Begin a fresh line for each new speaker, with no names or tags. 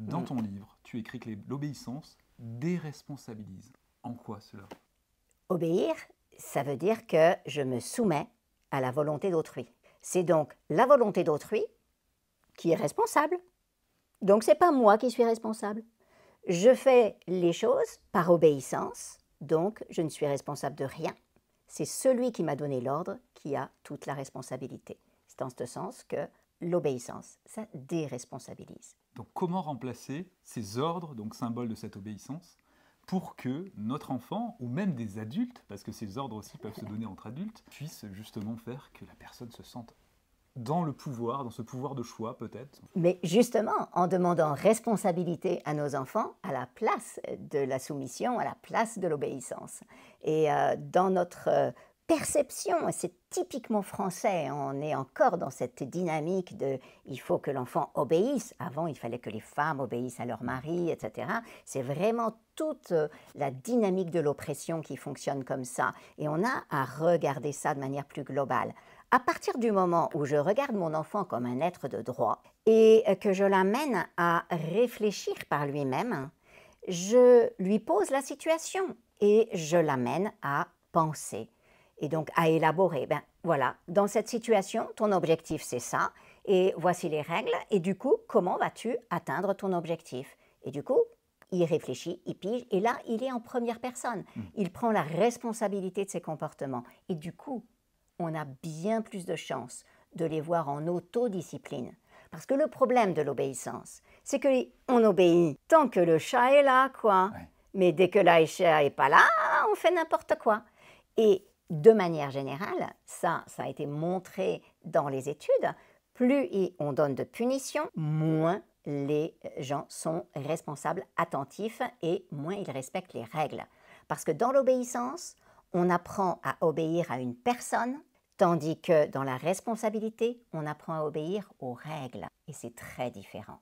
Dans mm. ton livre, tu écris que l'obéissance déresponsabilise. En quoi cela
Obéir, ça veut dire que je me soumets à la volonté d'autrui. C'est donc la volonté d'autrui qui est responsable. Donc c'est pas moi qui suis responsable. Je fais les choses par obéissance, donc je ne suis responsable de rien. C'est celui qui m'a donné l'ordre qui a toute la responsabilité. C'est en ce sens que l'obéissance, ça déresponsabilise.
Donc comment remplacer ces ordres, donc symboles de cette obéissance, pour que notre enfant, ou même des adultes, parce que ces ordres aussi peuvent se donner entre adultes, puissent justement faire que la personne se sente dans le pouvoir, dans ce pouvoir de choix peut-être.
Mais justement, en demandant responsabilité à nos enfants, à la place de la soumission, à la place de l'obéissance. Et euh, dans notre euh, perception, c'est typiquement français, on est encore dans cette dynamique de il faut que l'enfant obéisse, avant il fallait que les femmes obéissent à leur mari, etc. C'est vraiment toute euh, la dynamique de l'oppression qui fonctionne comme ça, et on a à regarder ça de manière plus globale. À partir du moment où je regarde mon enfant comme un être de droit et que je l'amène à réfléchir par lui-même, je lui pose la situation et je l'amène à penser et donc à élaborer. Ben voilà, dans cette situation, ton objectif c'est ça, et voici les règles, et du coup, comment vas-tu atteindre ton objectif Et du coup, il réfléchit, il pige, et là, il est en première personne. Hmm. Il prend la responsabilité de ses comportements, et du coup, on a bien plus de chances de les voir en autodiscipline. Parce que le problème de l'obéissance, c'est que on obéit tant que le chat est là, quoi. Mais dès que la chat est pas là, on fait n'importe quoi. Et de manière générale, ça, ça a été montré dans les études, plus on donne de punitions, moins les gens sont responsables, attentifs et moins ils respectent les règles. Parce que dans l'obéissance, on apprend à obéir à une personne, tandis que dans la responsabilité, on apprend à obéir aux règles. Et c'est très différent.